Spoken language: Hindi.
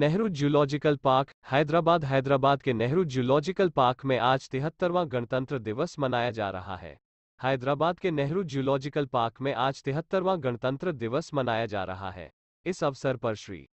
नेहरू जूलॉजिकल पार्क हैदराबाद हैदराबाद के नेहरू जूलॉजिकल पार्क में आज तिहत्तरवां गणतंत्र दिवस मनाया जा रहा है हैदराबाद के नेहरू जूलॉजिकल पार्क में आज तिहत्तरवां गणतंत्र दिवस मनाया जा रहा है इस अवसर पर श्री